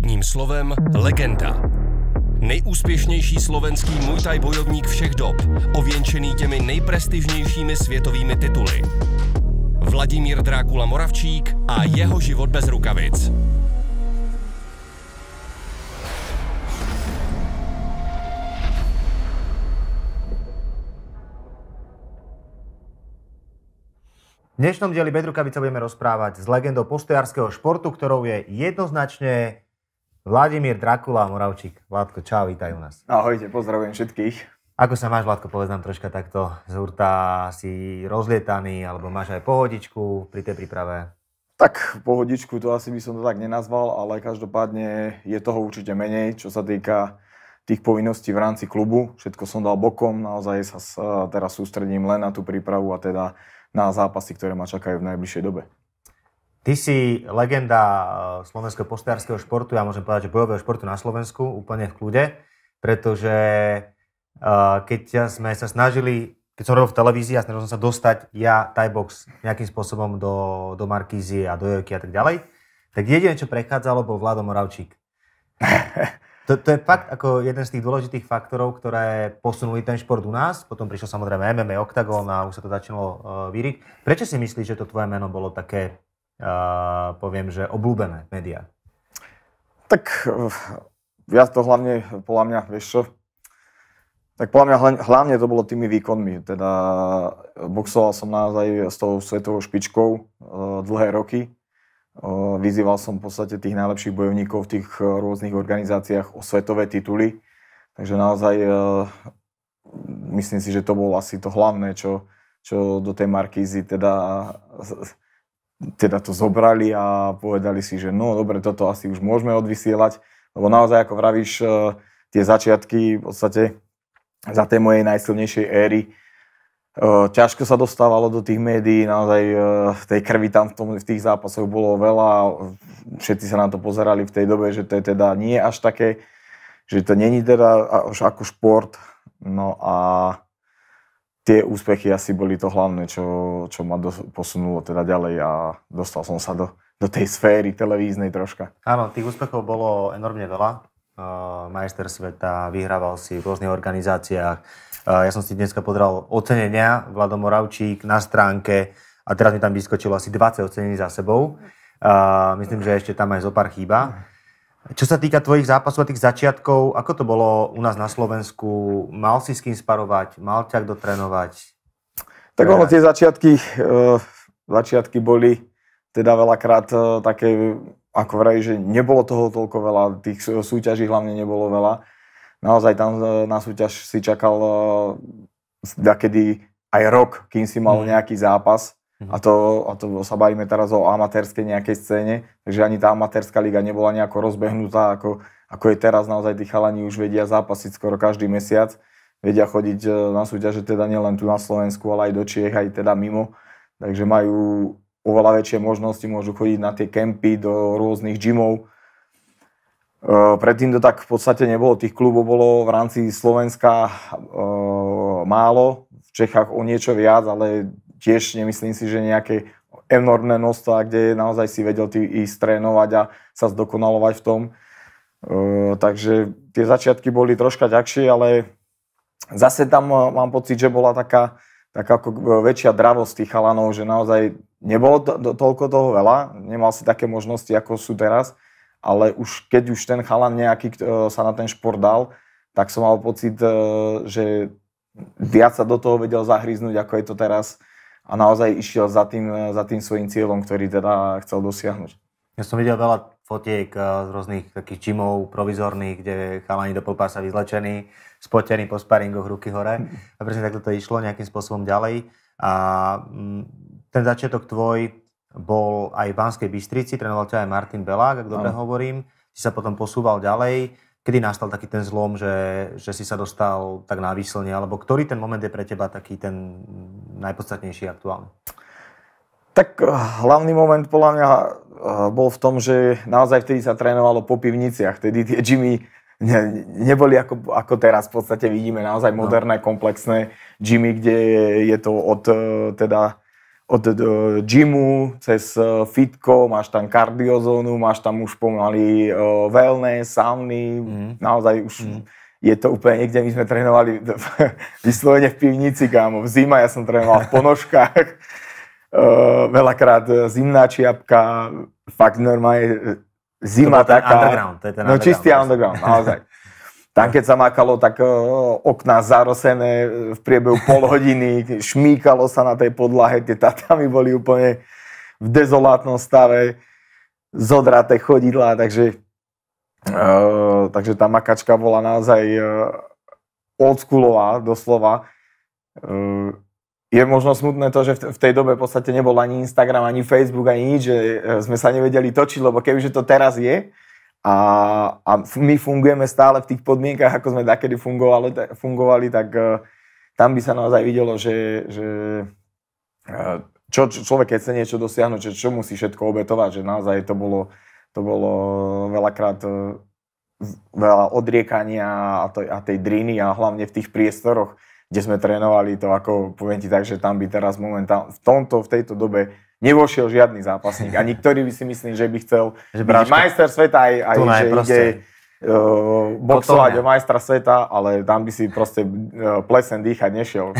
jedním slovem legenda. Nejúspěšnější slovenský Muay Thai bojovník všech dob, ověnčený těmi nejprestižnějšími světovými tituly. Vladimír Drákula Moravčík a jeho život bez rukavic. V dnešnom dieli Bedrukavica budeme rozprávať s legendou postojárskeho športu, ktorou je jednoznačne Vladimír Drakula Moravčík. Vládko, čau, vítaj u nás. Ahojte, pozdravujem všetkých. Ako sa máš, Vládko, povedz nám troška takto z hurta, si rozlietaný, alebo máš aj pohodičku pri tej príprave? Tak pohodičku to asi by som to tak nenazval, ale každopádne je toho určite menej, čo sa týka tých povinností v rámci klubu. Všetko som dal bokom, naozaj sa teraz sústredím len na tú prípravu a teda na zápasy, ktoré ma čakajú v najbližšej dobe. Ty si legenda eh, slovenského postiárskeho športu, ja môžem povedať, že bojového športu na Slovensku, úplne v kľude, pretože eh, keď sme sa snažili, keď som robil v televízii a snažil som sa dostať ja, Box nejakým spôsobom do, do Markízy a do Jojky a tak ďalej, tak jediné, čo prechádzalo, bol Vlado Moravčík. To, to je fakt ako jeden z tých dôležitých faktorov, ktoré posunuli ten šport u nás. Potom prišiel samozrejme MMA, Octagon a už sa to začalo uh, víriť. Prečo si myslíš, že to tvoje meno bolo také poviem, že obľúbené médiá? Tak eh, ja to hlavne, podľa mňa, vieš čo, tak podľa mňa hlavne to bolo tými výkonmi. Teda eh, boxoval som naozaj s tou svetovou špičkou e, dlhé roky. E, vyzýval som v podstate tých najlepších bojovníkov v tých rôznych organizáciách o svetové tituly. Takže naozaj e, myslím si, že to bolo asi to hlavné, čo, čo do tej Markízy teda teda to zobrali a povedali si, že no dobre, toto asi už môžeme odvysielať, lebo naozaj, ako vravíš, e, tie začiatky v podstate za tej mojej najsilnejšej éry e, ťažko sa dostávalo do tých médií, naozaj e, tej krvi tam v, tom, v tých zápasoch bolo veľa, všetci sa na to pozerali v tej dobe, že to je teda nie až také, že to není teda až ako šport, no a tie úspechy asi boli to hlavné, čo, čo ma dos- posunulo teda ďalej a dostal som sa do, do tej sféry televíznej troška. Áno, tých úspechov bolo enormne veľa. Uh, majster sveta, vyhrával si v rôznych organizáciách. Uh, ja som si dneska podral ocenenia, Vlado Moravčík na stránke a teraz mi tam vyskočilo asi 20 ocenení za sebou. Uh, myslím, že ešte tam aj zo pár chýba. Čo sa týka tvojich zápasov a tých začiatkov, ako to bolo u nás na Slovensku? Mal si s kým sparovať? Mal ťa kto trénovať? Tak ono, tie začiatky, eh, začiatky boli teda veľakrát eh, také, ako vraj, že nebolo toho toľko veľa, tých súťaží hlavne nebolo veľa. Naozaj tam eh, na súťaž si čakal kedy aj rok, kým si mal mm. nejaký zápas a to, a to sa bavíme teraz o amatérskej nejakej scéne, takže ani tá amatérska liga nebola nejako rozbehnutá, ako, ako je teraz naozaj tí chalani už vedia zápasiť skoro každý mesiac, vedia chodiť e, na súťaže teda nielen tu na Slovensku, ale aj do Čiech, aj teda mimo, takže majú oveľa väčšie možnosti, môžu chodiť na tie kempy do rôznych gymov. E, predtým to tak v podstate nebolo, tých klubov bolo v rámci Slovenska e, málo, v Čechách o niečo viac, ale tiež nemyslím si, že nejaké enormné množstva, kde naozaj si vedel ty ísť trénovať a sa zdokonalovať v tom. takže tie začiatky boli troška ťažšie, ale zase tam mám pocit, že bola taká, taká ako e, väčšia dravosť tých chalanov, že naozaj nebolo to, toľko toho veľa, nemal si také možnosti, ako sú teraz, ale už keď už ten chalan nejaký e, sa na ten šport dal, tak som mal pocit, e, že viac sa do toho vedel zahryznúť, ako je to teraz a naozaj išiel za tým, e, za tým svojim cieľom, ktorý teda chcel dosiahnuť. Ja som videl veľa fotiek e, z rôznych takých čimov provizorných, kde chalani do polpása vyzlečení, spotení po sparingoch, ruky hore. A presne takto to išlo nejakým spôsobom ďalej. A mm, ten začiatok tvoj bol aj v Banskej Bystrici, trénoval ťa aj Martin Belák, ak dobre no. hovorím. Ty sa potom posúval ďalej kedy nastal taký ten zlom, že, že si sa dostal tak návyslne, alebo ktorý ten moment je pre teba taký ten najpodstatnejší aktuálny? Tak eh, hlavný moment podľa mňa eh, bol v tom, že naozaj vtedy sa trénovalo po pivniciach, vtedy tie gymy ne, neboli ako, ako teraz v podstate vidíme naozaj no. moderné, komplexné gymy, kde je to od eh, teda od džimu, e, gymu cez e, fitko, máš tam kardiozónu, máš tam už pomaly uh, wellness, sauny, mm. naozaj už mm. je to úplne niekde, my sme trénovali vyslovene v pivnici, kámo, v zima, ja som trénoval v ponožkách, uh, veľakrát zimná čiapka, fakt normálne zima to taká. Underground, to je ten no čistý underground, naozaj. Tam, keď sa makalo, tak e, okná zarosené e, v priebehu pol hodiny, šmíkalo sa na tej podlahe, tie tatami boli úplne v dezolátnom stave, zodraté chodidlá, takže, e, takže tá makačka bola naozaj oldschoolová, doslova. je možno smutné to, že v tej dobe v podstate nebol ani Instagram, ani Facebook, ani nič, že sme sa nevedeli točiť, lebo kebyže to teraz je, a, a my fungujeme stále v tých podmienkach, ako sme takedy fungovali, tak, fungovali, tak eh, tam by sa naozaj videlo, že, že eh, čo, čo človek, keď chce niečo dosiahnuť, čo, čo musí všetko obetovať, že naozaj to bolo, to bolo veľakrát eh, veľa odriekania a, to, a tej driny a hlavne v tých priestoroch, kde sme trénovali to, ako poviem ti tak, že tam by teraz momentálne, v tomto, v tejto dobe nevošiel žiadny zápasník. A niektorý by si myslím, že by chcel že byť majster sveta aj, aj že proste. ide uh, boxovať o majstra sveta, ale tam by si proste uh, plesen dýchať nešiel.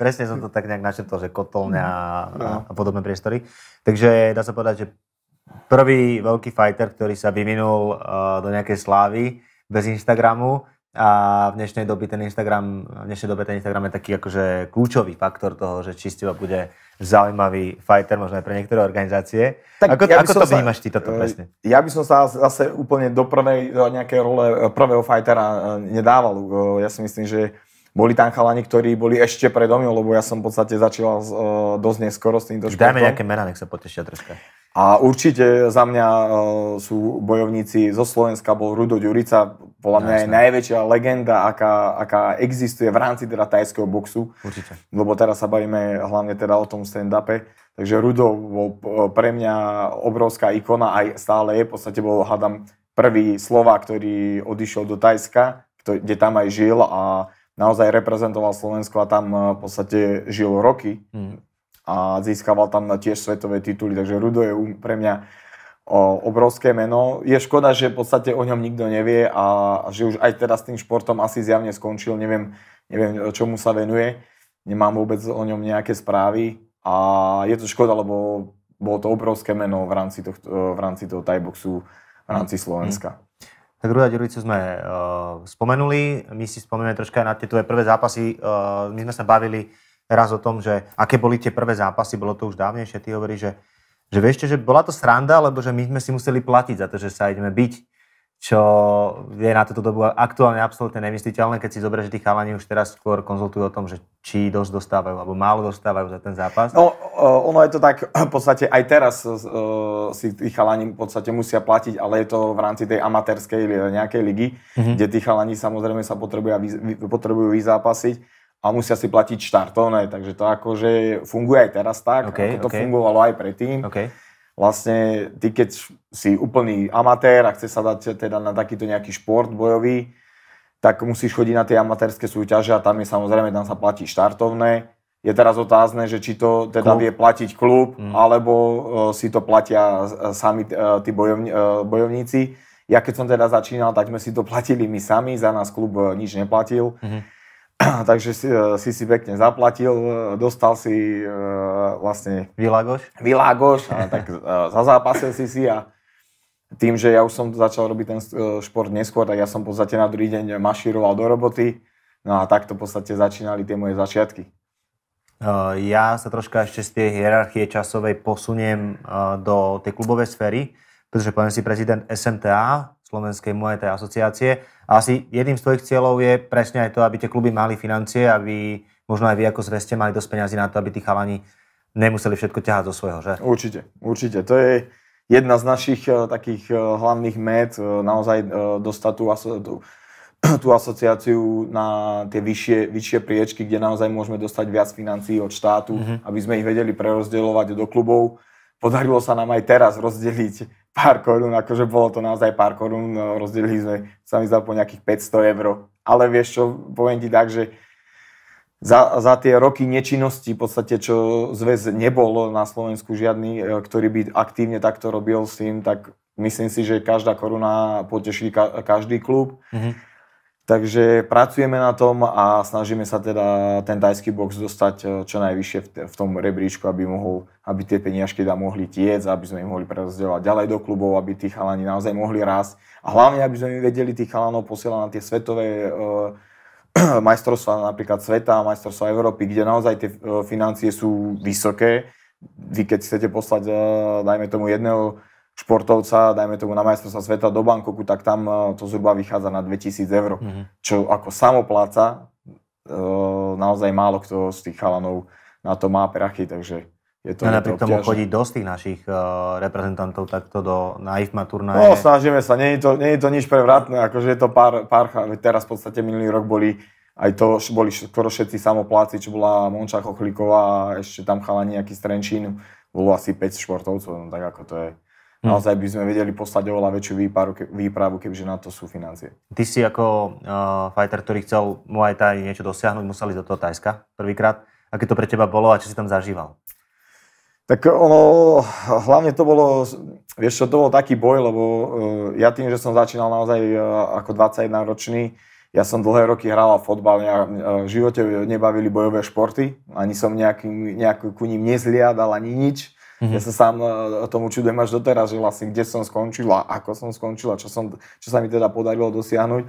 Presne som to tak nejak načetol, že kotolňa no. a podobné priestory. Takže dá sa povedať, že prvý veľký fighter, ktorý sa vyvinul uh, do nejakej slávy bez Instagramu, a v dnešnej dobe ten Instagram, v dnešnej dobe ten Instagram je taký akože kľúčový faktor toho, že či bude zaujímavý fighter, možno aj pre niektoré organizácie. Tak ako ja ako to sa, ty toto e, presne? Ja by som sa zase úplne do prvej, nejakej role e, prvého fightera e, nedával. Ja si myslím, že boli tam chalani, ktorí boli ešte predo mňou, lebo ja som v podstate začal dosť neskoro s týmto športom. Dajme nejaké mená, nech sa potešia troška. A určite za mňa e, sú bojovníci zo Slovenska, bol Rudo Ďurica, podľa mňa je najväčšia legenda, aká, aká existuje v rámci teda tajského boxu. Určite. Lebo teraz sa bavíme hlavne teda o tom stand-upe. Takže Rudo bol e, pre mňa obrovská ikona, aj stále je, v podstate bol, hádam, prvý slova, ktorý odišiel do Tajska, kde tam aj žil a naozaj reprezentoval Slovensko a tam e, v podstate žil roky. Mm a získaval tam tiež svetové tituly, takže Rudo je pre mňa obrovské meno. Je škoda, že v podstate o ňom nikto nevie a že už aj teraz tým športom asi zjavne skončil, neviem, neviem čomu sa venuje, nemám vôbec o ňom nejaké správy a je to škoda, lebo bolo to obrovské meno v rámci, tohto, e, v rámci toho tajboxu, v rámci mm. Slovenska. Mm. Tak Ruda Ďurvicu sme uh, spomenuli, my si spomenieme troška na tie tvoje prvé zápasy, uh, my sme sa bavili teraz o tom, že aké boli tie prvé zápasy, bolo to už dávnejšie, ty hovoríš, že, že vieš, že bola to sranda, lebo že my sme si museli platiť za to, že sa ideme byť, čo je na túto dobu aktuálne absolútne nemysliteľné, keď si zoberieš, že tí chalani už teraz skôr konzultujú o tom, že či dosť dostávajú alebo málo dostávajú za ten zápas. No, ono je to tak, v podstate aj teraz uh, si tí chalani v podstate musia platiť, ale je to v rámci tej amatérskej nejakej ligy, mm-hmm. kde tí chalani samozrejme sa potrebujú, potrebujú vyzápasiť a musia si platiť štartovné, takže to akože funguje aj teraz tak, okay, ako to okay. fungovalo aj predtým. Okay. Vlastne ty, keď si úplný amatér a chce sa dať teda na takýto nejaký šport bojový, tak musíš chodiť na tie amatérske súťaže a tam je samozrejme, tam sa platí štartovné. Je teraz otázne, že či to teda klub. vie platiť klub, mm. alebo uh, si to platia e, sami uh, tí bojovni, uh, bojovníci. Ja keď som teda začínal, tak sme si to platili my sami, za nás klub uh, nič neplatil. Mm-hmm Takže si, eh, si si pekne zaplatil, eh, dostal si uh, vlastne... Vylágoš? Vylágoš, a tak uh, zápase si si a tým, že ja už som začal robiť ten šport neskôr, tak ja som v podstate na druhý deň mašíroval do roboty. No a takto v podstate začínali tie moje začiatky. Ja sa troška ešte z tej hierarchie časovej posuniem do tej klubovej sféry, pretože poviem si prezident SMTA, Slovenskej Muay asociácie. A asi jedným z tvojich cieľov je presne aj to, aby tie kluby mali financie, aby možno aj vy ako zreste mali dosť peniazy na to, aby tí chalani nemuseli všetko ťahať zo svojho, že? Určite, určite. To je jedna z našich eh, takých eh, hlavných met, eh, naozaj dostať tú, tú, tú asociáciu na tie vyššie, vyššie priečky, kde naozaj môžeme dostať viac financií od štátu, mm-hmm. aby sme ich vedeli prerozdeľovať do klubov. Podarilo sa nám aj teraz rozdeliť pár korún, akože bolo to naozaj pár korún, no, rozdelili sme sa mi za po nejakých 500 eur. Ale vieš čo, poviem ti tak, že za, za tie roky nečinnosti, v podstate čo zväz nebol na Slovensku žiadny, e, ktorý by aktívne takto robil s tým, tak myslím si, že každá koruna poteší ka- každý klub. Mm-hmm Takže pracujeme na tom a snažíme sa teda ten tajský box dostať eh, čo najvyššie v, v tom rebríčku, aby, mohol, aby tie peniažky tam mohli tiec, aby sme ich mohli prerozdeľovať ďalej do klubov, aby tí chalani naozaj mohli rásť a hlavne, aby sme vedeli tých chalanov posielať na tie svetové e, majstrovstvá napríklad sveta, majstrovstvá Európy, kde naozaj tie eh, financie sú vysoké. Vy keď chcete poslať, e, dajme tomu jedného športovca, dajme tomu na majstrovstvá sveta do Bankoku, tak tam e, to zhruba vychádza na 2000 eur, mm-hmm. čo ako samopláca e, naozaj málo kto z tých chalanov na to má prachy, takže je to, no, napriek tomu chodí dosť tých našich uh, reprezentantov takto do, na IFMA turnaje. No, snažíme sa, nie je to, nie je to nič prevratné, akože je to pár, pár, teraz v podstate minulý rok boli aj to, boli skoro všetci samopláci, čo bola Monča Chochlíková a ešte tam chala nejaký strenčín, bolo asi 5 športovcov, no tak ako to je Hm. Naozaj by sme vedeli poslať oveľa väčšiu výpravu, ke, výpravu, keďže na to sú financie. Ty si ako uh, fighter, ktorý chcel Muay Thai niečo dosiahnuť, musel ísť do toho Tajska prvýkrát. Aké to pre teba bolo a čo si tam zažíval? Tak ono, hlavne to bolo, vieš čo, to bol taký boj, lebo uh, ja tým, že som začínal naozaj uh, ako 21 ročný, ja som dlhé roky hral fotbal, mňa v živote nebavili bojové športy, ani som nejaký, nejakú ku ním nezliadal, ani nič. Mm-hmm. Ja sa sám e, tomu čudujem až doteraz, že vlastne kde som skončila, ako som skončila, čo, som, čo sa mi teda podarilo dosiahnuť.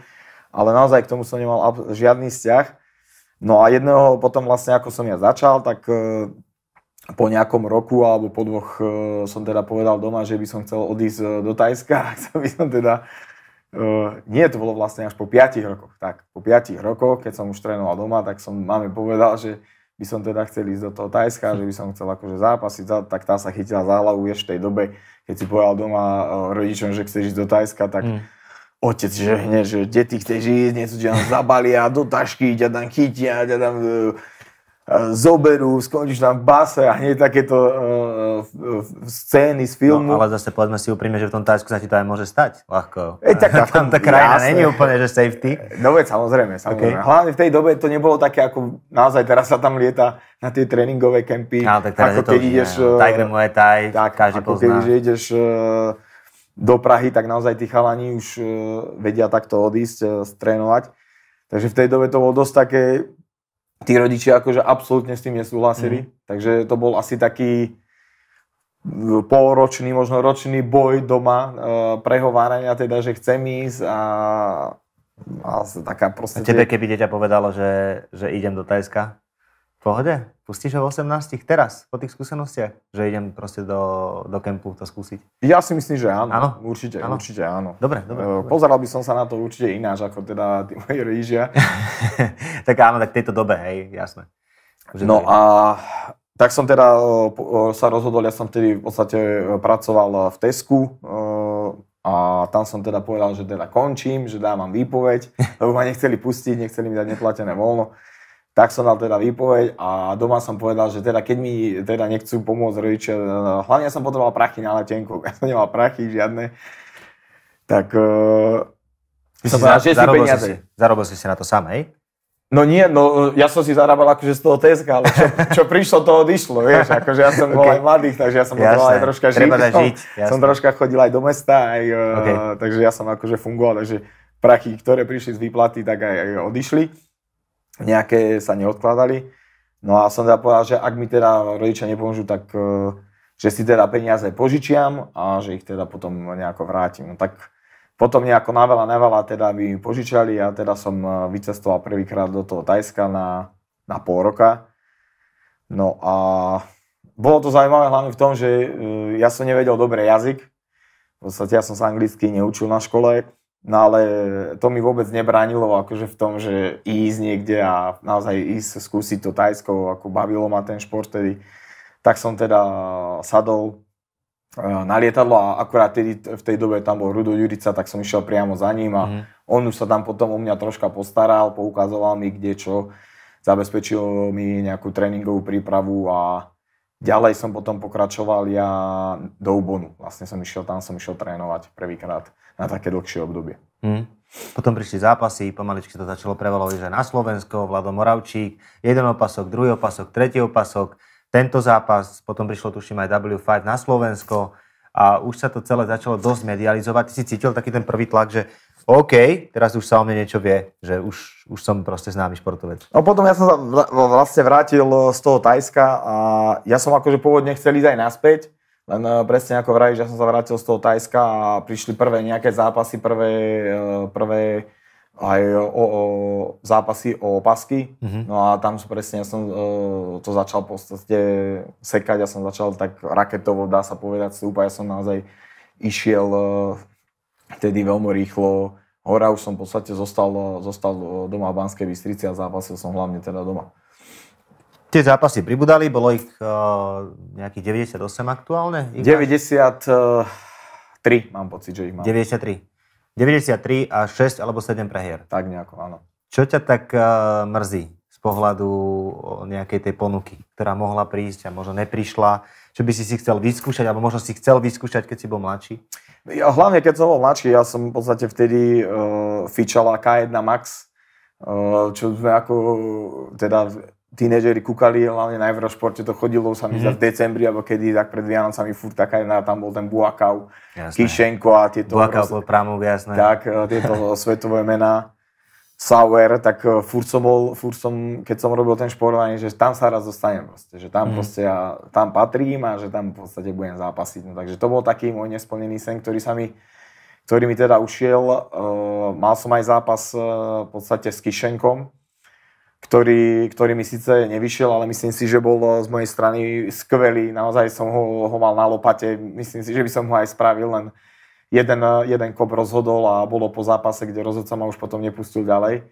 Ale naozaj k tomu som nemal žiadny vzťah. No a jedného potom vlastne, ako som ja začal, tak e, po nejakom roku alebo po dvoch e, som teda povedal doma, že by som chcel odísť do Tajska, chcel by som teda... Uh, nie, to bolo vlastne až po 5 rokoch. Tak, po 5 rokoch, keď som už trénoval doma, tak som máme povedal, že by som teda chcel ísť do toho Tajska, že by som chcel akože zápasiť, tak tá sa chytila za hlavu, vieš, v tej dobe, keď si povedal doma eh, rodičom, že chceš ísť do Tajska, tak mm. otec, že hneď, že kde ty chceš ísť, niečo ťa zabalia, do tašky, ťa tam chytia, ťa tam... Uh, zoberú, skončíš tam v base a hneď takéto uh, scény z filmu. No, ale zase povedzme si úprimne, že v tom Tajsku sa ti to aj môže stať ľahko. E, tak, tam tá krajina jasne. není úplne, že safety. No veď samozrejme, samozrejme. Okay. Hlavne v tej dobe to nebolo také, ako naozaj teraz sa tam lieta na tie tréningové kempy. No, tak teraz ako je to keď ideš, ne, no. eh, Tiger Muay Thai, tak, každý ako pozná. Keď ideš do Prahy, tak naozaj tí chalani už vedia takto odísť, uh, trénovať. Takže v tej dobe to bolo dosť také tí rodičia akože absolútne s tým nesúhlasili, mm. takže to bol asi taký e, polročný, možno ročný boj doma, e, prehovárania teda, že chcem ísť a, a taká proste... A tebe, keby dieťa povedalo, že, že idem do Tajska? pohode, pustíš ho v 18 teraz, po tých skúsenostiach, že idem proste do, do kempu to skúsiť? Ja si myslím, že áno. áno? Určite, áno. určite áno. Dobre, dobre, eh, dobre. Pozeral by som sa na to určite ináč, ako teda tí moji rýžia. tak áno, tak v tejto dobe, hej, jasné. Už no a tak som teda eh, eh, sa rozhodol, ja som vtedy v podstate pracoval v Tesku, a tam som teda povedal, že teda končím, že dávam výpoveď, lebo ma nechceli pustiť, nechceli mi dať neplatené voľno. Tak som dal teda výpoveď a doma som povedal, že teda keď mi teda nechcú pomôcť rodičia, hlavne som potreboval prachy na letenku, ja som nemal prachy žiadne, tak uh, e, som si povedal, si peniaze. Si, zarobil si si na to sám, hej? No nie, no ja som si zarábal akože z toho TSK, ale čo, čo prišlo, to odišlo, vieš, akože ja som bol okay. aj mladý, takže ja som potreboval aj troška žiť. Treba žiť jasné. som troška chodil aj do mesta, aj, e, okay. uh, takže ja som akože fungoval, takže prachy, ktoré prišli z výplaty, tak aj, aj odišli nejaké sa neodkladali. No a som teda povedal, že ak mi teda rodičia nepomôžu, tak e, že si teda peniaze požičiam a že ich teda potom nejako vrátim. No tak potom nejako na veľa, na veľa teda mi požičali a teda som e, vycestoval prvýkrát do toho Tajska na, na pol roka. No a bolo to zaujímavé hlavne v tom, že e, ja som nevedel dobre jazyk. V podstate ja som sa anglicky neučil na škole, No ale to mi vôbec nebránilo akože v tom, že ísť niekde a naozaj ísť skúsiť to Tajsko, ako bavilo ma ten šport tedy. Tak som teda sadol e, na lietadlo a akurát tedy v tej dobe tam bol Rudo Jurica, tak som išiel priamo za ním a mm. on už sa tam potom o mňa troška postaral, poukazoval mi kde čo, zabezpečil mi nejakú tréningovú prípravu a Ďalej som potom pokračoval ja do Ubonu. Vlastne som išiel tam, som išiel trénovať prvýkrát na také dlhšie obdobie. Hmm. Potom prišli zápasy, pomaličky to začalo prevalovať že na Slovensko, Vlado Moravčík, jeden opasok, druhý opasok, tretí opasok, tento zápas, potom prišlo tuším aj W5 na Slovensko a už sa to celé začalo dosť medializovať. Ty si cítil taký ten prvý tlak, že OK, teraz už sa o mne niečo vie, že už, už som proste známy športovec. No potom ja som sa vlastne vrátil eh, z toho Tajska a ja som akože pôvodne chcel ísť aj naspäť, len eh, presne ako vravíš, ja som sa vrátil z toho Tajska a prišli prvé nejaké zápasy, prvé, eh, prvé aj o, o zápasy o opasky. Mm-hmm. No a tam presne ja som e, to začal v podstate sekať, ja som začal tak raketovo, dá sa povedať, stúpať. Ja som naozaj išiel vtedy veľmi rýchlo. už som v podstate zostal, zostal doma v Banskej Bystrici a zápasil som hlavne teda doma. Tie zápasy pribudali, bolo ich uh, nejakých 98 aktuálne? 93 mám pocit, že ich mám. 93. 93 a 6 alebo 7 prehier. Tak nejako, áno. Čo ťa tak uh, mrzí z pohľadu eh, nejakej tej ponuky, ktorá mohla prísť a možno neprišla? Čo by si si chcel vyskúšať, alebo možno si chcel vyskúšať, keď si bol mladší? Uh, ja, hlavne keď som bol mladší, ja som v podstate vtedy uh, fičala K1 Max, uh, čo sme ako teda tínežeri kúkali, hlavne na Eurošporte to chodilo, sa mi mm-hmm. v decembri, alebo kedy, tak pred Vianocami furt taká jedna, tam bol ten Buakau, Kišenko a tieto... Buakau proste, pramov, jasné. Tak, eh, tieto svetové mená. Sauer, tak eh, furt som bol, furt som, keď som robil ten šport, že tam sa raz dostanem proste, že tam mm. proste ja tam patrím a že tam v podstate budem zápasiť. No, takže to bol taký môj nesplnený sen, ktorý sa mi, ktorý mi teda ušiel. Uh, mal som aj zápas uh, v podstate s Kišenkom, ktorý, ktorý mi síce nevyšiel, ale myslím si, že bol z mojej strany skvelý. Naozaj som ho, ho mal na lopate. Myslím si, že by som ho aj spravil, len jeden, eh, jeden kop rozhodol a bolo po zápase, kde rozhodca ma už potom nepustil ďalej.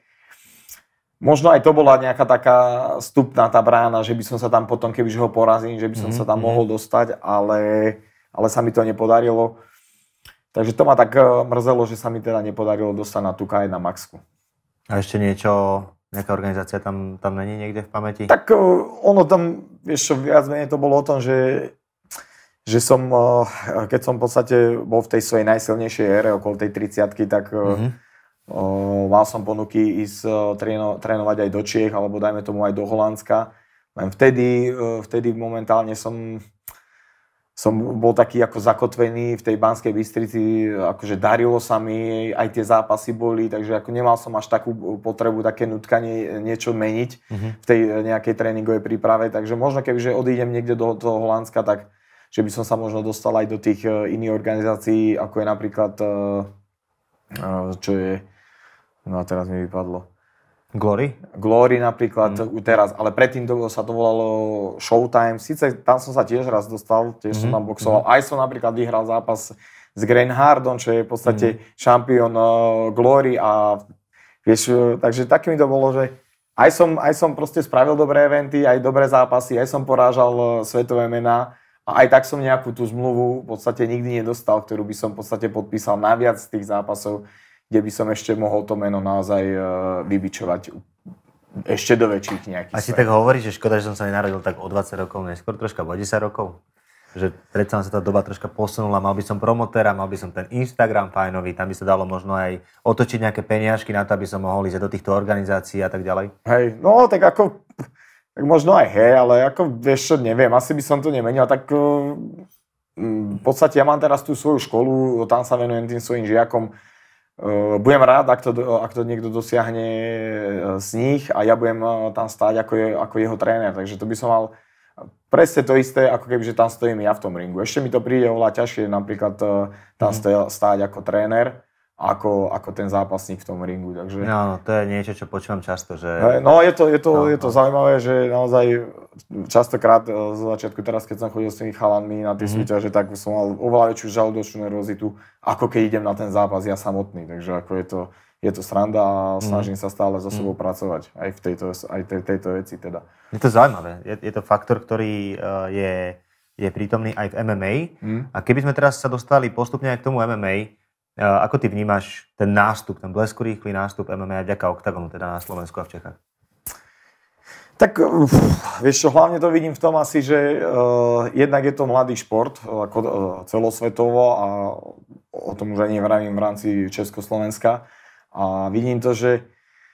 Možno aj to bola nejaká taká stupná tá brána, že by som sa tam potom, kebyže ho porazím, že by som mm-hmm. sa tam mhm. mohol dostať, ale, ale sa mi to nepodarilo. Takže to ma tak eh, mrzelo, že sa mi teda nepodarilo dostať na tú K1 Maxku. A ešte niečo, nejaká organizácia tam, tam není niekde v pamäti? Tak eh, ono tam, vieš čo, viac menej to bolo o tom, že že som, eh, keď som v podstate bol v tej svojej najsilnejšej ére, okolo tej 30 tak mm-hmm. mal som ponuky ísť tréno, trénovať aj do Čiech, alebo dajme tomu aj do Holandska. Len vtedy, vtedy momentálne som, som bol taký ako zakotvený v tej Banskej Bystrici, akože darilo sa mi, aj tie zápasy boli, takže ako nemal som až takú potrebu, také nutkanie niečo meniť mm-hmm. v tej nejakej tréningovej príprave, takže možno kebyže odídem niekde do toho Holandska, tak že by som sa možno dostal aj do tých e, iných organizácií, ako je napríklad, e, e, čo je, no a teraz mi vypadlo. Glory? Glory napríklad mm. teraz, ale predtým to, sa to volalo Showtime. Sice tam som sa tiež raz dostal, tiež mm. som mhm, tam boxoval. Mm. Aj som napríklad vyhral zápas s Graham Hardom, čo je v podstate mm. šampión uh, Glory a vieš, takže také mi to bolo, že aj som, aj som proste spravil dobré eventy, aj dobré zápasy, aj som porážal uh, svetové mená a aj tak som nejakú tú zmluvu v podstate nikdy nedostal, ktorú by som v podstate podpísal naviac z tých zápasov, kde by som ešte mohol to meno naozaj e, vybičovať ešte do väčších nejakých. A si tak hovoríš, že škoda, že som sa nenarodil tak o 20 rokov neskôr, troška o 10 rokov? Že predsa sa tá doba troška posunula, mal by som promotéra, mal by som ten Instagram fajnový, tam by sa dalo možno aj otočiť nejaké peniažky na to, aby som mohol ísť do týchto organizácií a tak ďalej. Hej, no tak ako tak možno aj hej, ale ako vieš čo, neviem, asi by som to nemenil, tak eh, mm, v podstate ja mám teraz tú svoju školu, tam sa venujem tým svojim žiakom. Eh, budem rád, ak to, ak to niekto dosiahne eh, z nich a ja budem tam stáť ako, je, ako jeho tréner, takže to by som mal presne to isté, ako keby, že tam stojím ja v tom ringu. Ešte mi to príde oveľa ťažšie napríklad tam mm. stáť ako tréner, ako, ako ten zápasník v tom ringu. Takže... No, no, to je niečo, čo počúvam často. Že... No, no je to, je to, no, je to no. zaujímavé, že naozaj častokrát eh, z začiatku, teraz keď som chodil s tými chalanmi na tie mm-hmm. súťaže, tak som mal oveľa väčšiu žalúdočnú nervozitu, ako keď idem na ten zápas ja samotný. Takže ako je to, je to sranda a mhm. snažím mm-hmm. sa stále so mhm. sebou mm-hmm. pracovať aj v tejto, aj tej, tejto veci. Teda. Je to zaujímavé. Je, je to faktor, ktorý uh, je, je prítomný aj v MMA. Mm. A keby sme teraz sa dostali postupne aj k tomu MMA, Eh, ako ty vnímaš ten nástup, ten rýchly nástup MMA vďaka OKTAGONu, teda na Slovensku a v Čechách? Tak eh, vieš čo, hlavne to vidím v tom asi, že uh, jednak je to mladý šport ako, uh, celosvetovo a o tom už aj nevravím v rámci Československa. A vidím to, že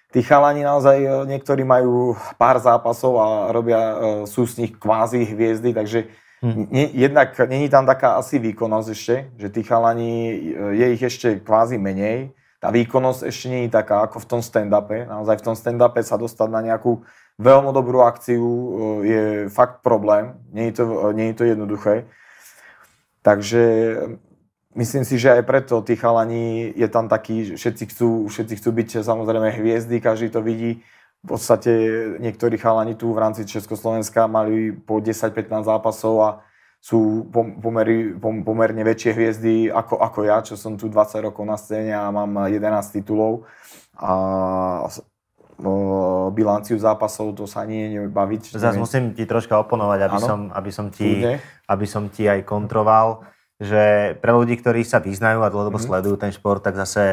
tí chalani naozaj, niektorí majú pár zápasov a robia, uh, sú z nich kvázi hviezdy, takže Hm. Nie, jednak není tam taká asi výkonnosť ešte, že tých chalani, e, je ich ešte kvázi menej. Tá výkonnosť ešte nie je taká ako v tom stand-upe. Naozaj v tom stand-upe sa dostať na nejakú veľmi dobrú akciu e, je fakt problém. Nie je to, e, nie je to jednoduché. Takže myslím si, že aj preto tých chalani je tam taký, všetci chcú, všetci chcú byť samozrejme hviezdy, každý to vidí v podstate niektorí chalani tu v rámci Československa mali po 10-15 zápasov a sú pomery, pomerne väčšie hviezdy ako, ako ja, čo som tu 20 rokov na scéne a mám 11 titulov a bilanciu zápasov, to sa nie je baviť. Zase musím ti troška oponovať, aby, som, aby, som ti, aby som ti aj kontroval že pre ľudí, ktorí sa vyznajú a dlhodobo mm-hmm. sledujú ten šport, tak zase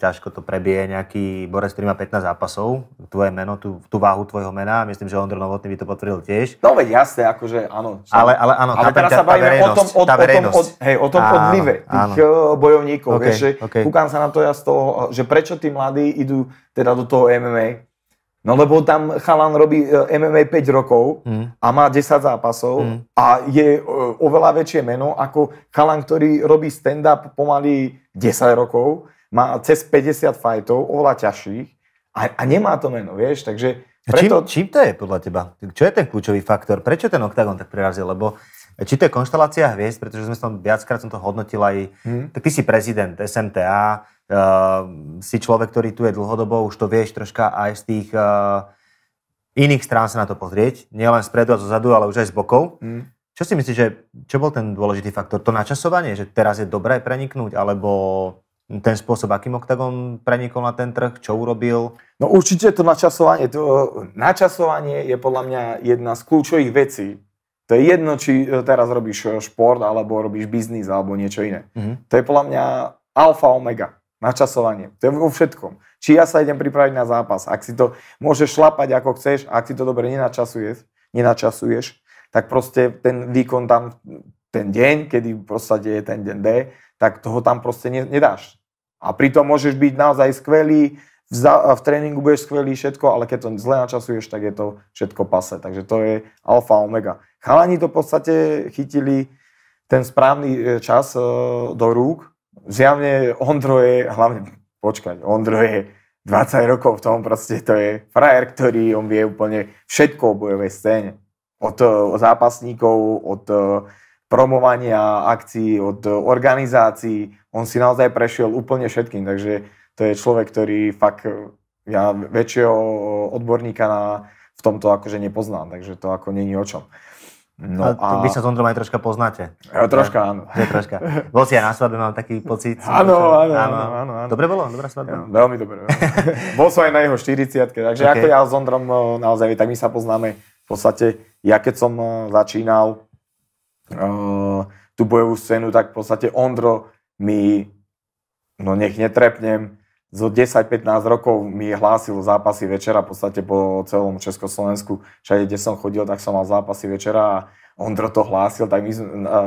ťažko to prebije nejaký borec, ktorý má 15 zápasov, tvoje meno, tú, tú váhu tvojho mena, myslím, že Ondro Novotný by to potvrdil tiež. No veď jasné, akože áno. Čo? Ale, ale, áno, ale teraz sa bavíme o tom, od, o tom, od, hej, o tom áno, odlive tých áno. Eh, bojovníkov. Okay, vieš, okay. Kúkam sa na to ja z toho, že prečo tí mladí idú teda do toho MMA, No lebo tam chalan robí e, MMA 5 rokov mm. a má 10 zápasov mm. a je e, oveľa väčšie meno ako chalan, ktorý robí stand-up pomaly 10 rokov, má cez 50 fajtov, oveľa ťažších a, a nemá to meno, vieš, takže preto... čím, čím to je podľa teba? Čo je ten kľúčový faktor? Prečo ten OKTAGON tak prirazil? Lebo e, či to je konštelácia hviezd, pretože sme tam viackrát som to hodnotil aj... Hm. Tak ty si prezident SMTA, Ehm, si človek, ktorý tu je dlhodobo, už to vieš troška aj z tých eh, iných strán sa na to pozrieť, nielen spredu a zozadu, ale už aj z bokov. Mm. Čo si myslíš, že čo bol ten dôležitý faktor? To načasovanie, že teraz je dobré preniknúť, alebo ten spôsob, akým oktagon prenikol na ten trh, čo urobil? No určite to načasovanie. To, načasovanie je podľa mňa jedna z kľúčových vecí. To je jedno, či eh, teraz robíš eh, šport, alebo robíš biznis, alebo niečo iné. Mm-hmm. To je podľa mňa alfa omega načasovanie. To je vo všetkom. Či ja sa idem pripraviť na zápas, ak si to môžeš šlapať ako chceš, ak si to dobre nenačasuješ, nenačasuješ tak proste ten výkon tam, ten deň, kedy proste je ten deň D, tak toho tam proste ne, nedáš. A pritom môžeš byť naozaj skvelý, v, za, v tréningu budeš skvelý, všetko, ale keď to zle načasuješ, tak je to všetko pase. Takže to je alfa omega. Chalani to v podstate chytili ten správny e, čas e, do rúk zjavne Ondro je, hlavne počkať, Ondro je 20 rokov v tom proste, to je frajer, ktorý on vie úplne všetko o bojovej scéne. Od e, zápasníkov, od e, promovania akcií, od e, organizácií. On si naozaj prešiel úplne všetkým, takže to je človek, ktorý fakt ja väčšieho odborníka na, v tomto akože nepoznám, takže to ako není o čom. No a, Vy sa s Ondrom aj troška poznáte. Ja, troška, áno. Ja, troška. Bol si aj na svadbe, mám taký pocit. Áno, áno, áno, áno, áno. Dobre bolo? Dobrá svadba? Ja, veľmi dobre. Bol som aj na jeho 40 takže okay. ako ja s Ondrom eh, naozaj, tak my sa poznáme v podstate. Ja keď som eh, začínal uh, tú bojovú scénu, tak v podstate Ondro mi, no nech netrepnem, zo 10-15 rokov mi hlásil zápasy večera, v podstate po celom Československu, všade, kde som chodil, tak som mal zápasy večera a Ondro to hlásil, tak my,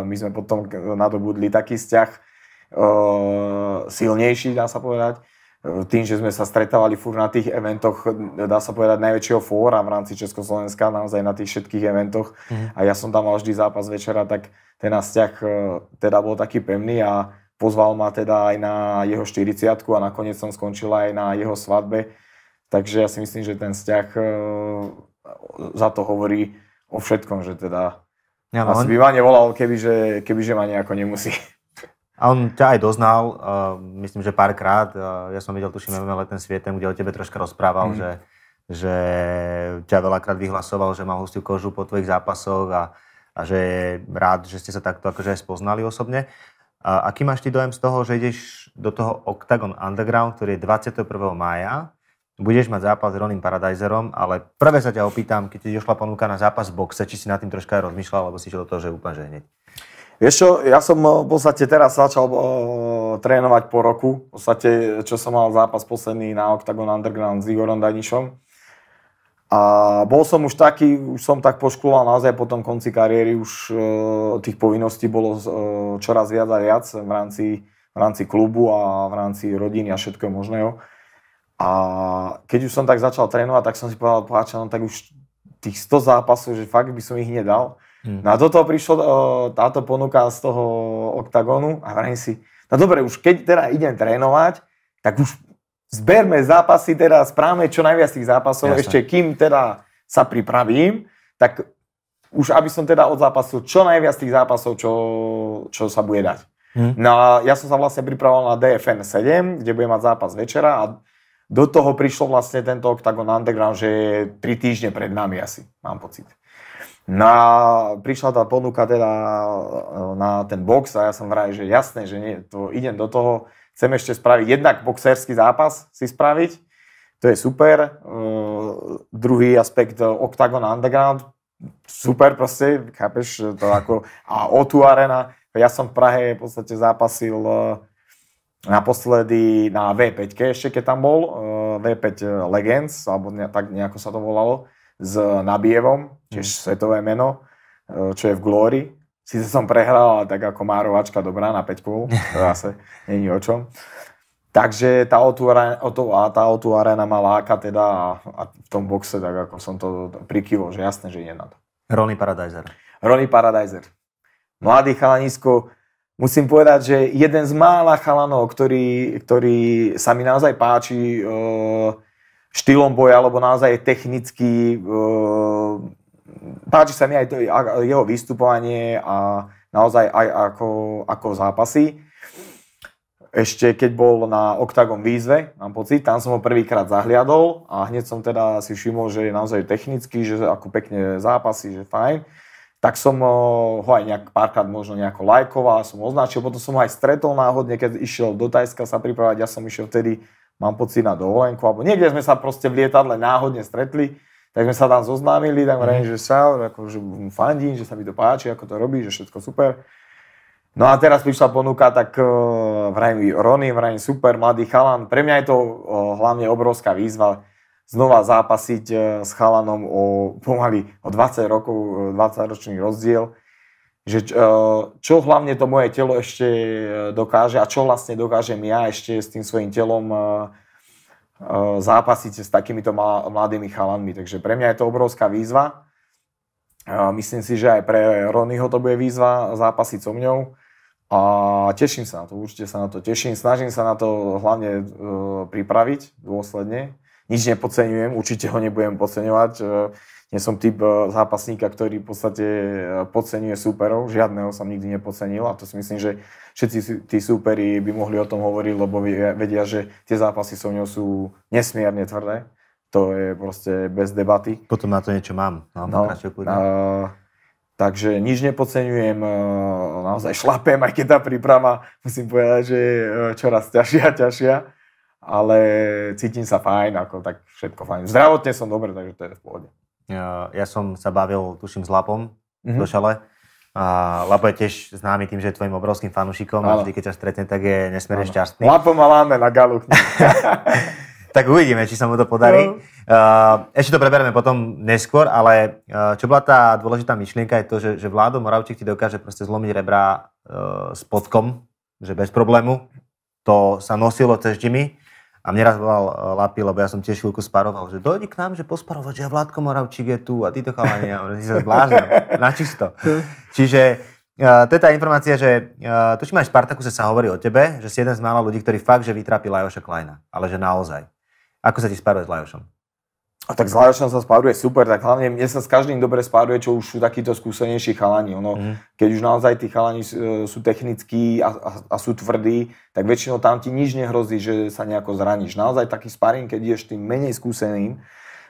my sme potom nadobudli taký vzťah e, silnejší, dá sa povedať, tým, že sme sa stretávali fúr na tých eventoch, dá sa povedať, najväčšieho fóra v rámci Československa, naozaj na tých všetkých eventoch. Mm. A ja som tam mal vždy zápas večera, tak ten vzťah e, teda bol taký pevný a Pozval ma teda aj na jeho 40 a nakoniec som skončil aj na jeho svadbe. Takže ja si myslím, že ten vzťah e, za to hovorí o všetkom, že teda ja, no, asi on... by ma nevolal, kebyže, kebyže ma nejako nemusí. A on ťa aj doznal, uh, myslím, že párkrát. Uh, ja som videl, tuším, ale ten svietem, kde o tebe troška rozprával, mm. že, že ťa veľakrát vyhlasoval, že mal hustú kožu po tvojich zápasoch a, a že je rád, že ste sa takto akože aj spoznali osobne. A aký máš ty dojem z toho, že ideš do toho Octagon Underground, ktorý je 21. mája, budeš mať zápas s Ronin Paradiserom, ale prvé sa ťa opýtam, keď ti došla ponuka na zápas v boxe, či si nad tým troška aj rozmýšľal, alebo si išiel do toho, že úplne že hneď. Vieš čo, ja som eh, v podstate teraz začal uh, trénovať po roku. V podstate, čo som mal zápas posledný na Octagon Underground s Igorom Danišom. A bol som už taký, už som tak poškloval naozaj po tom konci kariéry, už e, tých povinností bolo e, čoraz viac a viac v rámci, v rámci klubu a v rámci rodiny a všetkého možného. A keď už som tak začal trénovať, tak som si povedal, páča, no tak už tých 100 zápasov, že fakt by som ich nedal. Hmm. No a do toho prišla e, táto ponuka z toho oktagónu a vrajím si, no dobre, už keď teda idem trénovať, tak už zberme zápasy teraz, správame čo najviac tých zápasov, Jasne. ešte kým teda sa pripravím, tak už aby som teda zápasu čo najviac tých zápasov, čo, čo sa bude dať. Hmm. No a ja som sa vlastne pripravoval na DFN 7, kde budem mať zápas večera a do toho prišlo vlastne tento Octagon Underground, že je 3 týždne pred nami asi, mám pocit. No a prišla tá ponuka teda eh, na ten box a ja som vraj, že jasné, že nie, to idem do toho, Chcem ešte spraviť jednak boxerský zápas si spraviť, to je super. Uh, druhý aspekt eh, Octagon Underground, super proste, chápeš, to ako, a O2 Arena, ja som v Prahe v podstate zápasil eh, naposledy na V5, ešte keď tam bol, eh, V5 Legends, alebo ne, tak nejako sa to volalo, s Nabievom, tiež mm. svetové meno, čo je v Glory, Sice som prehral, ale tak ako Márovačka dobrá na 5 pôl, to zase není o čom. Takže tá otvorená, tá otvorená ma láka teda a, a, v tom boxe, tak ako som to prikyvol, že jasné, že ide na to. Ronny Paradiser. Ronny Paradiser. Mladý chalanisko, musím povedať, že jeden z mála chalanov, ktorý, ktorý sa mi naozaj páči, e, štýlom boja, alebo naozaj technicky e, páči sa mi aj to, jeho vystupovanie a naozaj aj ako, ako zápasy. Ešte keď bol na Octagon výzve, mám pocit, tam som ho prvýkrát zahliadol a hneď som teda si všimol, že je naozaj technický, že ako pekne zápasy, že fajn. Tak som eh, ho aj nejak párkrát možno nejako lajkoval, som označil, potom som ho aj stretol náhodne, keď išiel do Tajska sa pripravať, ja som išiel vtedy, mám pocit, na dovolenku, alebo niekde sme sa proste v lietadle náhodne stretli tak sme sa tam zoznámili, tak hovorím, mm. že sa, že fandím, že sa mi to páči, ako to robí, že všetko super. No a teraz prišla ponuka, tak uh, eh, vrajím Rony, vrajím super, mladý chalan. Pre mňa je to uh, hlavne obrovská výzva znova zápasiť uh, s chalanom o pomaly o 20 rokov, 20 ročný rozdiel. Že, uh, čo hlavne to moje telo ešte dokáže a čo vlastne dokážem ja ešte s tým svojim telom uh, Eh, zápasíte s takýmito mladými chalanmi. Takže pre mňa je to obrovská výzva. Eh, myslím si, že aj pre Ronnyho to bude výzva zápasiť so mňou. A teším sa na to, určite sa na to teším. Snažím sa na to hlavne eh, pripraviť dôsledne nič nepodceňujem, určite ho nebudem podceňovať. E, nie som typ e, zápasníka, ktorý v podstate e, podceňuje súperov, žiadneho som nikdy nepodcenil a to si myslím, že všetci tí súperi by mohli o tom hovoriť, lebo vedia, že tie zápasy so mňou sú nesmierne tvrdé. To je proste bez debaty. Potom na to niečo mám. No, no, a, takže nič nepodceňujem, naozaj šlapem, aj keď tá príprava, musím povedať, že je čoraz ťažšia a ťažšia ale cítim sa fajn, ako tak všetko fajn. Zdravotne som dobrý, takže to je v pohode. Ja, ja som sa bavil, tuším, s Lapom mm-hmm. do šale. A Lapo je tiež známy tým, že je tvojim obrovským fanúšikom a vždy, keď ťa stretne, tak je nesmierne šťastný. Lapo ma láme na galu. tak uvidíme, či sa mu to podarí. No. Uh, ešte to preberieme potom neskôr, ale uh, čo bola tá dôležitá myšlienka je to, že, že Vládo Moravčík ti dokáže proste zlomiť rebra uh, spodkom, že bez problému. To sa nosilo cez Jimmy a mne raz volal eh, Lapi, lebo ja som tiež chvíľku sparoval, že dojdi k nám, že posparoval, že ja Vládko Moravčík je tu a títo chalani, ja si sa zbláznil, načisto. Čiže eh, to je tá informácia, že eh, to, či máš Spartaku sa hovorí o tebe, že si jeden z mála ľudí, ktorý fakt, že vytrápi Lajoša Kleina, ale že naozaj. Ako sa ti sparuje s Lajošom? A tak zvlášť sa spáruje super, tak hlavne mne sa s každým dobre spáruje, čo už sú takíto skúsenejší chalani. Ono, mm. Keď už naozaj tí chalani e, sú technickí a, a, a sú tvrdí, tak väčšinou tam ti nič nehrozí, že sa nejako zraníš. Naozaj taký sparing, keď ješ tým menej skúseným,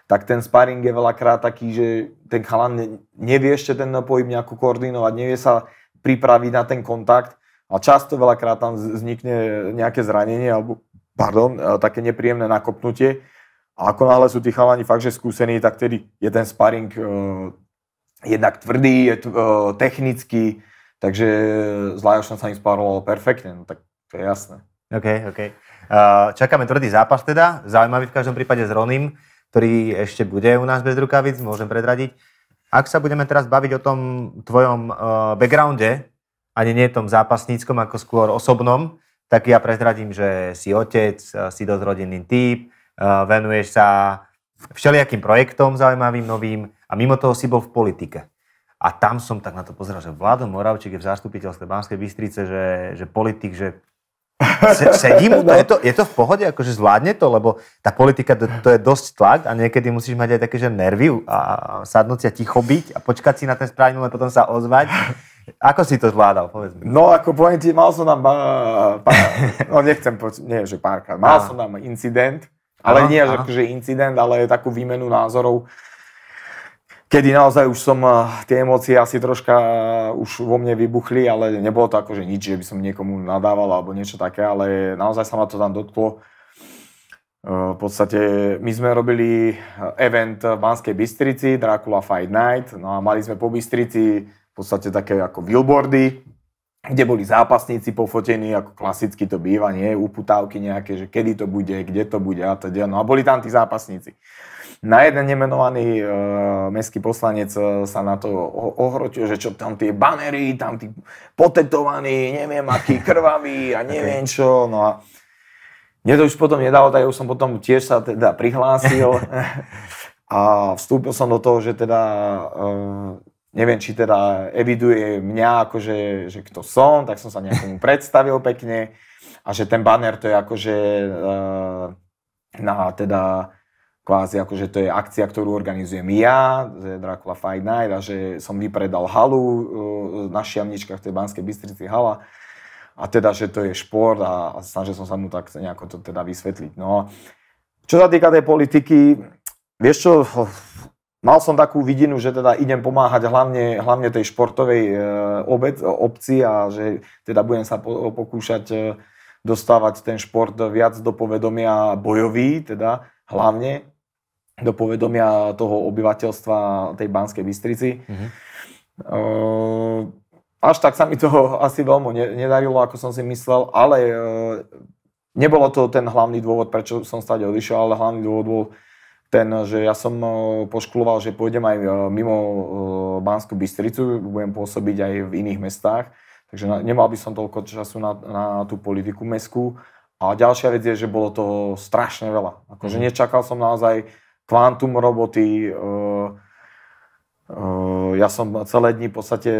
tak ten sparing je veľakrát taký, že ten chalan nevie ešte ten pohyb nejako koordinovať, nevie sa pripraviť na ten kontakt a často veľakrát tam vznikne nejaké zranenie alebo pardon, e, také nepríjemné nakopnutie a ako náhle sú tí chalani fakt, že skúsení, tak tedy je ten sparing e, jednak tvrdý, je t, e, technický, takže s Lajošom sa im sparovalo perfektne, no tak to je jasné. OK, OK. Uh, čakáme tvrdý zápas teda, zaujímavý v každom prípade s Ronim, ktorý ešte bude u nás bez rukavic, môžem predradiť. Ak sa budeme teraz baviť o tom tvojom uh, backgrounde, ani nie tom zápasníckom, ako skôr osobnom, tak ja prezradím, že si otec, si dosť rodinný typ, Eh, venuješ sa všelijakým projektom zaujímavým, novým a mimo toho si bol v politike. A tam som tak na to pozeral, že Vlado Moravčík je v zástupiteľstve Banskej Bystrice, že, že politik, že se, sedí mu to, no. je to, je to v pohode, akože zvládne to, lebo tá politika, to, to je dosť tlak a niekedy musíš mať aj také, že nervy a sadnúť a ticho byť a počkať si na ten správny, len potom sa ozvať. Ako si to zvládal, povedz mi. No, ako poviem ti, mal som tam, eh, pár, no nechcem, poč- nie, že párkrát, mal som tam incident, ale aha, nie aha. akože incident, ale takú výmenu názorov, kedy naozaj už som tie emócie asi troška už vo mne vybuchli, ale nebolo to akože nič, že by som niekomu nadával alebo niečo také, ale naozaj sa ma to tam dotklo. E, v podstate my sme robili e, event v Banskej Bystrici, Dracula Fight Night, no a mali sme po Bystrici v podstate také ako billboardy, kde boli zápasníci pofotení, ako klasicky to býva, nie, uputávky nejaké, že kedy to bude, kde to bude a to No a boli tam tí zápasníci. Na jeden nemenovaný e, mestský poslanec e, sa na to ohrotil, že čo tam tie banery, tam tí potetovaní, neviem aký krvavý, a neviem čo. No a mne to už potom nedalo, tak už som potom tiež sa teda prihlásil. A vstúpil som do toho, že teda e, neviem, či teda eviduje mňa, akože, že kto som, tak som sa nejakomu predstavil pekne a že ten banner to je akože na teda kvázi akože to je akcia, ktorú organizujem ja, že Dracula Fight Night a že som vypredal halu eh, na Šiamničkách, to je Banskej Bystrici hala a teda, že to je šport a, a snažil som sa mu tak nejako to teda vysvetliť. No. Čo sa týka tej politiky, vieš čo, mal som takú vidinu, že teda idem pomáhať hlavne, hlavne tej športovej e, obec, e, obci a že teda budem sa pokúšať e, dostávať ten šport viac do povedomia bojový, teda hlavne do povedomia toho obyvateľstva tej Banskej Bystrici. Mm-hmm. Až tak sa mi to asi veľmi nedarilo, ako som si myslel, ale nebolo to ten hlavný dôvod, prečo som stále odišiel, ale hlavný dôvod bol, ten, že ja som eh, poškuloval, že pôjdem aj eh, mimo eh, Banskú Bystricu, budem pôsobiť aj v iných mestách, takže nemal by som toľko času na, na tú politiku mestskú. A ďalšia vec je, že bolo to strašne veľa. Akože mhm. nečakal som naozaj kvantum roboty, Ehm, ja som celé dni v podstate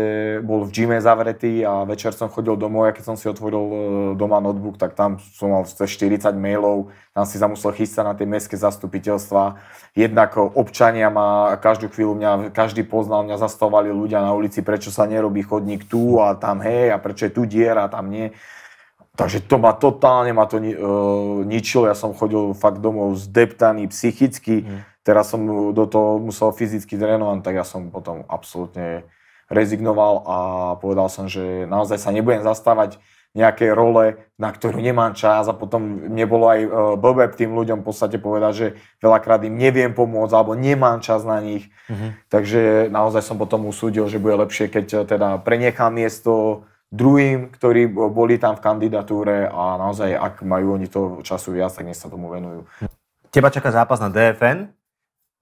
bol v gyme zavretý a večer som chodil domov a keď som si otvoril e, doma notebook, tak tam som mal 40 mailov, tam si zamusel chystať na tie mestské zastupiteľstva. Jednak občania ma každú chvíľu mňa, každý poznal, mňa zastavovali ľudia na ulici, prečo sa nerobí chodník tu a tam hej a prečo je tu diera a tam nie. Takže to ma totálne ma to e, ničilo, ja som chodil fakt domov zdeptaný psychicky. Mm Teraz som do toho musel fyzicky trénovať, tak ja som potom absolútne rezignoval a povedal som, že naozaj sa nebudem zastávať nejaké role, na ktorú nemám čas a potom mne bolo aj e, blbé tým ľuďom v podstate povedať, že veľakrát im neviem pomôcť alebo nemám čas na nich. Mm-hmm. Takže naozaj som potom usúdil, že bude lepšie, keď e, teda prenechám miesto druhým, ktorí boli tam v kandidatúre a naozaj, ak majú oni toho času viac, tak nech sa tomu venujú. Teba čaká zápas na DFN,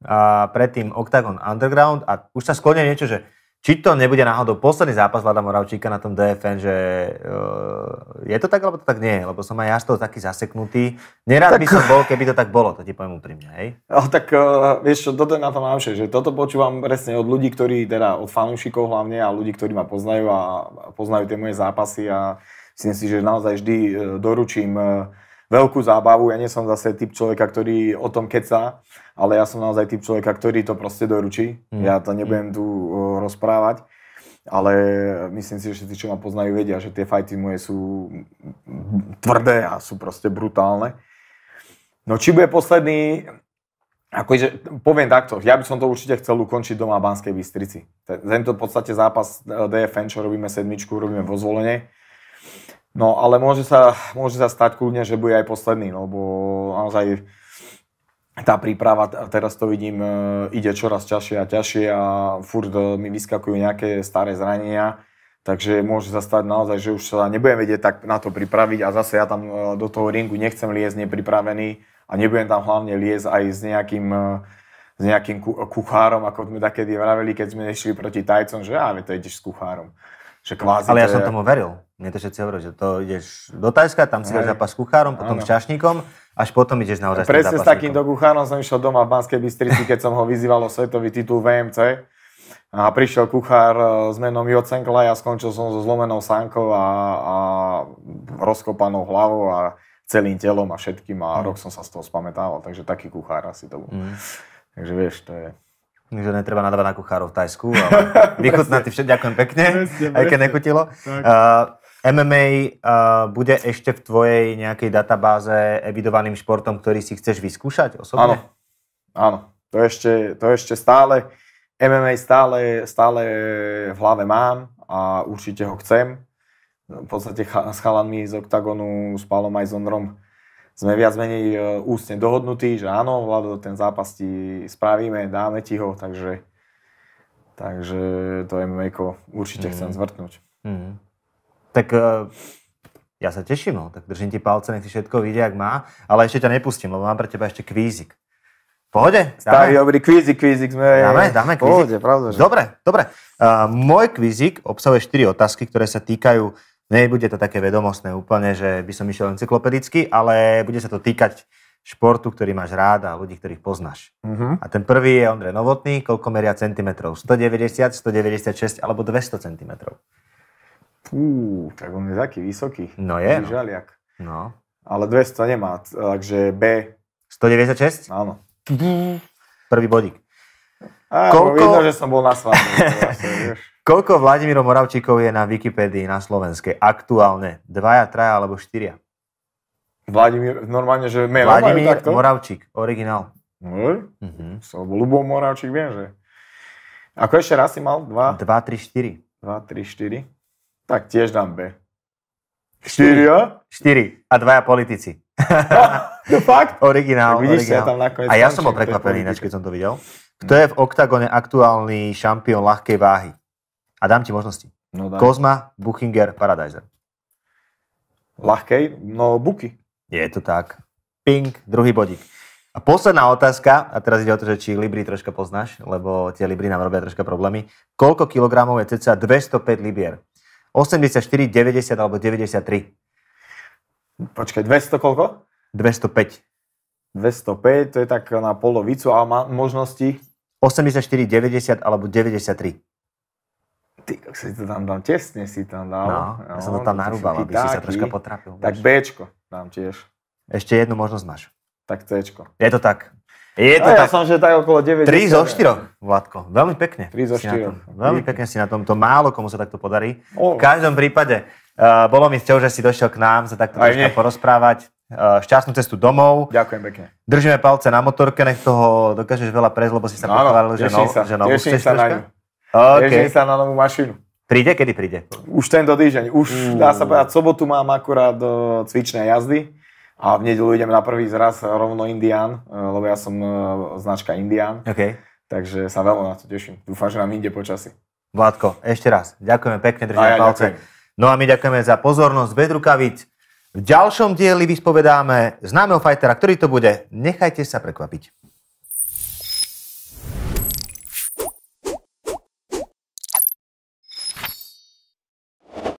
a predtým Octagon Underground a už sa sklonia niečo, že či to nebude náhodou posledný zápas Vlada Moravčíka na tom DFN, že uh, je to tak, alebo to tak nie? Lebo som aj ja z toho taký zaseknutý. Nerád tak... by som bol, keby to tak bolo, to ti poviem úprimne, hej? No, tak uh, vieš čo, toto na tom mám že toto počúvam presne od ľudí, ktorí, teda od fanúšikov hlavne a ľudí, ktorí ma poznajú a poznajú tie moje zápasy a myslím si, že naozaj vždy eh, doručím uh, veľkú zábavu. Ja nie som zase typ človeka, ktorý o tom keca, ale ja som naozaj typ človeka, ktorý to proste doručí. Mm. Ja to nebudem tu rozprávať, ale myslím si, že všetci, čo ma poznajú, vedia, že tie fajty moje sú tvrdé a sú proste brutálne. No či bude posledný, akože poviem takto, ja by som to určite chcel ukončiť doma v Banskej Bystrici. Tento v podstate zápas e, DFN, čo robíme sedmičku, robíme vo zvolenie No ale môže sa, môže sa stať kľudne, že bude aj posledný, no bo naozaj tá príprava, teraz to vidím, e, ide čoraz ťažšie a ťažšie a furt e, mi vyskakujú nejaké staré zranenia, takže môže sa stať naozaj, že už sa nebudem vedieť tak na to pripraviť a zase ja tam e, do toho ringu nechcem liesť nepripravený a nebudem tam hlavne liesť aj s nejakým s nejakým kuchárom, ako sme takedy vraveli, keď sme išli proti tajcom, že ja, to ideš s kuchárom. Že kvázi, ale ja som tomu veril. Mne to všetci hovorí, že to ideš do Tajska, tam si dáš zápas s kuchárom, potom ano. s čašníkom, až potom ideš naozaj Presne s takýmto kuchárom som išiel doma v Banskej Bystrici, keď som ho vyzýval o svetový titul VMC. A prišiel kuchár e, s menom Jocenkla, ja skončil som so zlomenou sánkou a, a rozkopanou hlavou a celým telom a všetkým a mm. rok som sa z toho spametával, takže taký kuchár asi to bol. Mm. Takže vieš, to je... Takže netreba nadávať na kuchárov v Tajsku, ale vychutná ty všetko, ďakujem pekne, presne, aj keď nekutilo. Tak. Uh, MMA uh, bude ešte v tvojej nejakej databáze evidovaným športom, ktorý si chceš vyskúšať osobne? Áno, áno. To ešte, to ešte stále, MMA stále, stále v hlave mám a určite ho chcem. V podstate ch- s chalanmi z OKTAGONu, s Palom aj Zondrom sme viac menej uh, ústne dohodnutí, že áno, Vlado, ten zápas ti spravíme, dáme ti ho, takže, takže to MMA určite mm. chcem zvrtnúť. Mm tak eh, ja sa teším, no. tak držím ti palce, nech si všetko vidia, ak má, ale ešte ťa nepustím, lebo mám pre teba ešte kvízik. Pohode? Starý dobrý kvízik, kvízik sme... Dáme, dáme kvízik. Pohode, pravda. Že... Dobre, dobre. Uh, môj kvízik obsahuje 4 otázky, ktoré sa týkajú, nebude to také vedomostné úplne, že by som išiel encyklopedicky, ale bude sa to týkať športu, ktorý máš rád a ľudí, ktorých poznáš. Uh-huh. A ten prvý je Ondrej Novotný, koľko meria centimetrov? 190, 196 alebo 200 centimetrov? Fú, tak on je taký vysoký. No je. No. Žaliak. No. Ale 200 nemá, takže B. 196? Áno. Prvý bodík. Á, koľko... Vidno, že som bol na svadbe. koľko Vladimírov Moravčíkov je na Wikipédii na Slovenskej aktuálne? Dvaja, traja alebo štyria? Vladimír, normálne, že mail Vladimír takto? Moravčík, originál. No, mm-hmm. som Moravčík, viem, že... Ako ešte raz si mal? Dva? dva tri, štyri. Dva, tri, štyri. Tak tiež dám B. Štyria? Štyri. A dvaja politici. No, no fakt? Originál. Tak vidíš, originál. Ja tam nakoniec a ja som bol prekvapený, ináč, keď som to videl. Hm. Kto je v oktagone aktuálny šampión ľahkej váhy? A dám ti možnosti. No, dám. Kozma, Buchinger, paradizer. Ľahkej? No, Buky. Je to tak. Ping, druhý bodík. A posledná otázka, a teraz ide o to, že či Libri troška poznáš, lebo tie Libri nám robia troška problémy. Koľko kilogramov je cca 205 Libier? 84, 90 alebo 93. Počkaj, 200 koľko? 205. 205, to je tak na polovicu a má možnosti? 84, 90 alebo 93. Ty, ak si to tam dám, tesne si tam dal. No, no ja som to tam no, narúbal, aby si sa troška potrafil. Tak Bčko dám tiež. Ešte jednu možnosť máš. Tak Cčko. Je to tak. Je to no, tak... ja som, že tak okolo 9. 3 zo 4, Vládko. Veľmi pekne. 3 zo 4. Veľmi pekne si na tomto. Málo komu sa takto podarí. V každom prípade, uh, bolo mi cťou, že si došiel k nám sa takto troška porozprávať. Uh, šťastnú cestu domov. Ďakujem pekne. Držíme palce na motorke, nech toho dokážeš veľa prejsť, lebo si sa no, pochválil, že, no, sa. že novú sa na ňu. Okay. Teším sa na novú mašinu. Príde? Kedy príde? Už tento týždeň. Už, mm. dá sa povedať, sobotu mám akurát do cvičnej jazdy a v nedelu idem na prvý zraz rovno Indian, e, lebo ja som e, značka Indian. Okay. Takže sa veľmi na to teším. Dúfam, že nám ide počasí. Vládko, ešte raz. Ďakujeme pekne, držíme ja palce. Ďakujem. No a my ďakujeme za pozornosť. Bez rukavic. V ďalšom dieli vyspovedáme známeho fajtera, ktorý to bude. Nechajte sa prekvapiť.